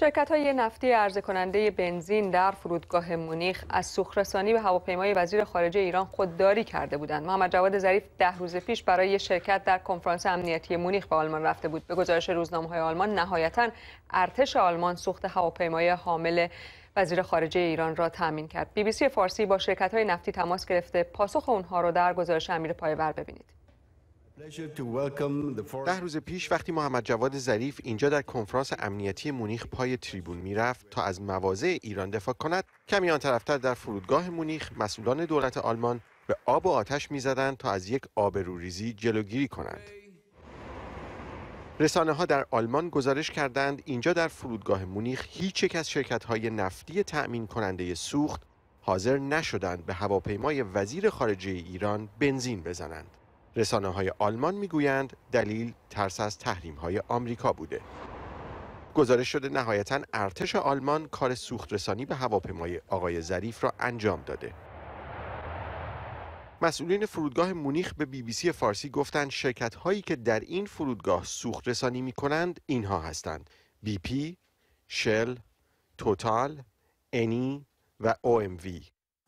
شرکت های نفتی عرضه کننده بنزین در فرودگاه مونیخ از سوخرسانی به هواپیمای وزیر خارجه ایران خودداری کرده بودند. محمد جواد ظریف ده روز پیش برای شرکت در کنفرانس امنیتی مونیخ به آلمان رفته بود. به گزارش روزنامه های آلمان نهایتا ارتش آلمان سوخت هواپیمای حامل وزیر خارجه ایران را تامین کرد. بی بی سی فارسی با شرکت های نفتی تماس گرفته پاسخ اونها رو در گزارش امیر پایور ببینید. ده روز پیش وقتی محمد جواد ظریف اینجا در کنفرانس امنیتی مونیخ پای تریبون میرفت تا از مواضع ایران دفاع کند کمی آن طرفتر در فرودگاه مونیخ مسئولان دولت آلمان به آب و آتش میزدند تا از یک آبروریزی جلوگیری کنند رسانه ها در آلمان گزارش کردند اینجا در فرودگاه مونیخ هیچ یک از شرکت های نفتی تأمین کننده سوخت حاضر نشدند به هواپیمای وزیر خارجه ایران بنزین بزنند رسانه های آلمان میگویند دلیل ترس از تحریم های آمریکا بوده. گزارش شده نهایتا ارتش آلمان کار سوخت رسانی به هواپیمای آقای ظریف را انجام داده. مسئولین فرودگاه مونیخ به بی بی سی فارسی گفتند شرکت هایی که در این فرودگاه سوخت رسانی می کنند اینها هستند بی پی، شل، توتال، انی و او ام وی.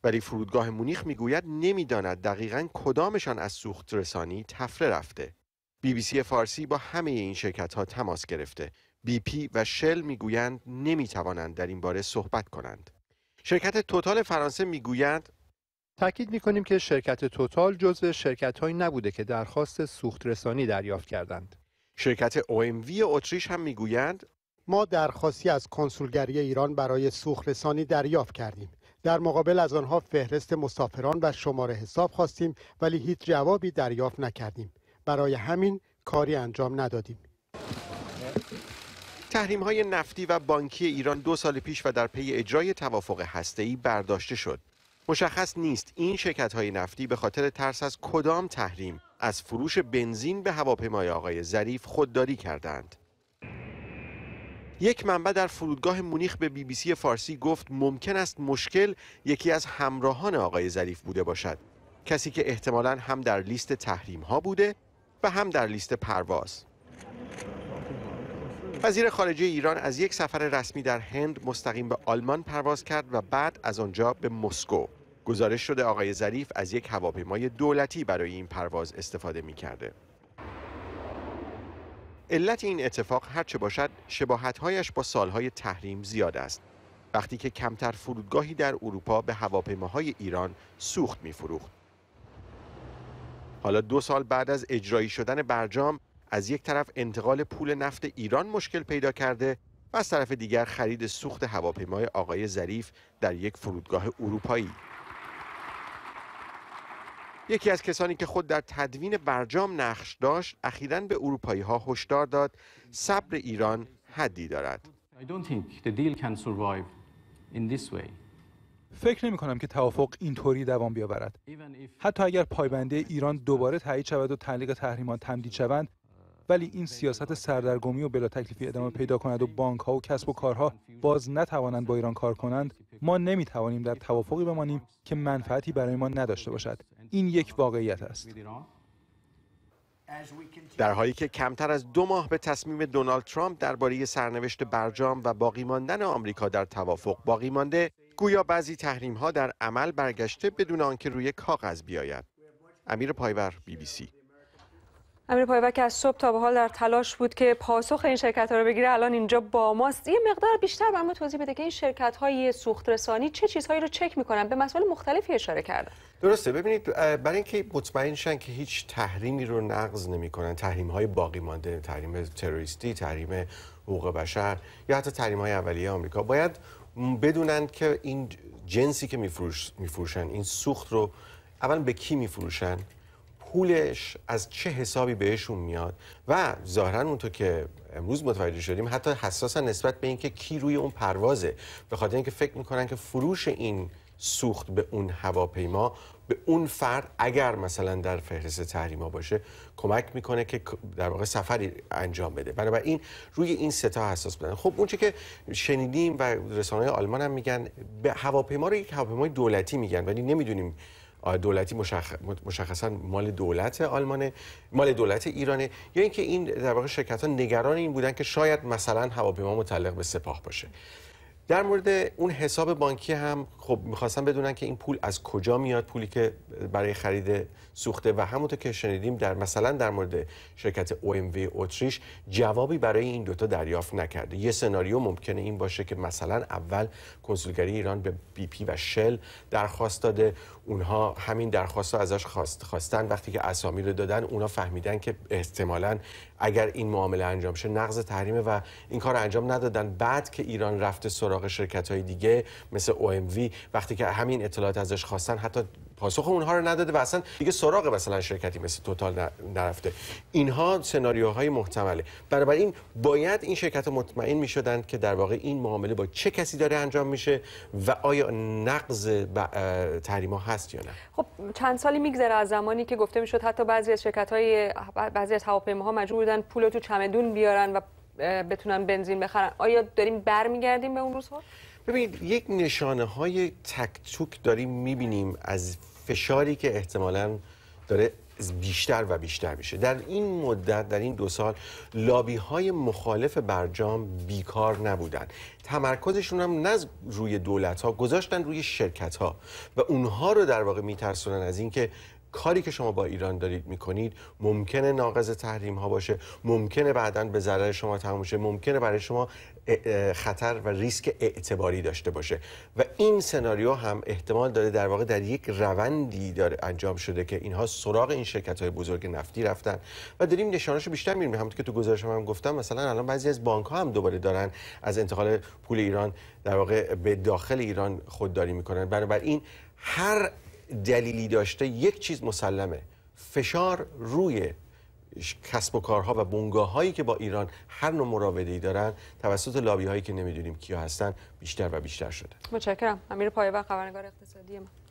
ولی فرودگاه مونیخ میگوید نمیداند دقیقا کدامشان از سوخت رسانی تفره رفته. بی بی سی فارسی با همه این شرکت ها تماس گرفته. بی پی و شل میگویند نمیتوانند در این باره صحبت کنند. شرکت توتال فرانسه میگویند تاکید میکنیم که شرکت توتال جزو شرکتهایی نبوده که درخواست سوخت رسانی دریافت کردند. شرکت OMV اتریش هم میگویند ما درخواستی از کنسولگری ایران برای سوخت رسانی دریافت کردیم. در مقابل از آنها فهرست مسافران و شماره حساب خواستیم ولی هیچ جوابی دریافت نکردیم برای همین کاری انجام ندادیم تحریم های نفتی و بانکی ایران دو سال پیش و در پی اجرای توافق هسته‌ای برداشته شد مشخص نیست این شرکت های نفتی به خاطر ترس از کدام تحریم از فروش بنزین به هواپیمای آقای ظریف خودداری کردند یک منبع در فرودگاه مونیخ به بی بی سی فارسی گفت ممکن است مشکل یکی از همراهان آقای ظریف بوده باشد کسی که احتمالا هم در لیست تحریم ها بوده و هم در لیست پرواز وزیر خارجه ایران از یک سفر رسمی در هند مستقیم به آلمان پرواز کرد و بعد از آنجا به مسکو گزارش شده آقای ظریف از یک هواپیمای دولتی برای این پرواز استفاده می کرده. علت این اتفاق هرچه باشد شباهتهایش با سالهای تحریم زیاد است وقتی که کمتر فرودگاهی در اروپا به هواپیماهای ایران سوخت میفروخت حالا دو سال بعد از اجرایی شدن برجام از یک طرف انتقال پول نفت ایران مشکل پیدا کرده و از طرف دیگر خرید سوخت هواپیمای آقای ظریف در یک فرودگاه اروپایی یکی از کسانی که خود در تدوین برجام نقش داشت اخیرا به اروپایی ها هشدار داد صبر ایران حدی دارد فکر نمی کنم که توافق اینطوری دوام بیاورد حتی اگر پایبنده ایران دوباره تایید شود و تعلیق تحریمان تمدید شوند ولی این سیاست سردرگمی و بلا تکلیفی ادامه پیدا کند و بانک ها و کسب و کارها باز نتوانند با ایران کار کنند ما نمی توانیم در توافقی بمانیم که منفعتی برای ما نداشته باشد این یک واقعیت است در حالی که کمتر از دو ماه به تصمیم دونالد ترامپ درباره سرنوشت برجام و باقی ماندن آمریکا در توافق باقی مانده گویا بعضی تحریم ها در عمل برگشته بدون آنکه روی کاغذ بیاید امیر پایور بی بی سی امیر پایوک از صبح تا به حال در تلاش بود که پاسخ این شرکت ها رو بگیره الان اینجا با ماست یه مقدار بیشتر برام توضیح بده که این شرکت های سوخت رسانی چه چیزهایی رو چک میکنن به مسائل مختلفی اشاره کردن درسته ببینید برای اینکه مطمئن شن که هیچ تحریمی رو نقض نمیکنن تحریم های باقی مانده تحریم تروریستی تحریم حقوق بشر یا حتی تحریم های اولیه آمریکا باید بدونن که این جنسی که میفروشن این سوخت رو اول به کی میفروشن پولش از چه حسابی بهشون میاد و ظاهرا اونطور که امروز متوجه شدیم حتی حساسا نسبت به اینکه کی روی اون پروازه به خاطر اینکه فکر میکنن که فروش این سوخت به اون هواپیما به اون فرد اگر مثلا در فهرست تحریما باشه کمک میکنه که در واقع سفری انجام بده بنابراین روی این ستا حساس بدن خب اونچه که شنیدیم و رسانه آلمان هم میگن به هواپیما رو یک هواپیمای دولتی میگن ولی نمیدونیم دولتی مشخصا مال دولت آلمانه مال دولت ایرانه یا اینکه این در واقع شرکت ها نگران این بودن که شاید مثلا هواپیما متعلق به سپاه باشه در مورد اون حساب بانکی هم خب میخواستم بدونن که این پول از کجا میاد پولی که برای خرید سوخته و همونطور که شنیدیم در مثلا در مورد شرکت OMV اتریش جوابی برای این دوتا دریافت نکرده یه سناریو ممکنه این باشه که مثلا اول کنسولگری ایران به بی پی و شل درخواست داده اونها همین درخواست ازش خواست خواستن وقتی که اسامی رو دادن اونا فهمیدن که احتمالا اگر این معامله انجام شه نقض تحریمه و این کار انجام ندادن بعد که ایران رفته سراغ سراغ شرکت های دیگه مثل OMV وقتی که همین اطلاعات ازش خواستن حتی پاسخ اونها رو نداده و اصلا دیگه سراغ مثلا شرکتی مثل توتال نرفته اینها سناریوهای محتمله برابر این باید این شرکت مطمئن می شدن که در واقع این معامله با چه کسی داره انجام میشه و آیا نقض تحریما هست یا نه خب چند سالی میگذره از زمانی که گفته میشد حتی بعضی از شرکت های بعضی از هواپیماها مجبور بودن پول تو چمدون بیارن و بتونن بنزین بخرن آیا داریم برمیگردیم به اون روزها ببینید یک نشانه های تک توک داریم میبینیم از فشاری که احتمالا داره بیشتر و بیشتر میشه در این مدت در این دو سال لابی های مخالف برجام بیکار نبودن تمرکزشون هم نه روی دولت ها گذاشتن روی شرکت ها و اونها رو در واقع میترسونن از اینکه کاری که شما با ایران دارید میکنید ممکنه ناقض تحریم ها باشه ممکنه بعدا به ضرر شما تموم شه ممکنه برای شما خطر و ریسک اعتباری داشته باشه و این سناریو هم احتمال داره در واقع در یک روندی داره انجام شده که اینها سراغ این شرکت های بزرگ نفتی رفتن و داریم رو بیشتر میبینیم همونطور که تو گزارشم هم گفتم مثلا الان بعضی از بانک ها هم دوباره دارن از انتقال پول ایران در واقع به داخل ایران خودداری میکنن بنابراین هر دلیلی داشته یک چیز مسلمه فشار روی کسب و کارها و بنگاه هایی که با ایران هر نوع مراوده ای دارن توسط لابی هایی که نمیدونیم کیا هستن بیشتر و بیشتر شده متشکرم امیر پایبر خبرنگار اقتصادی ما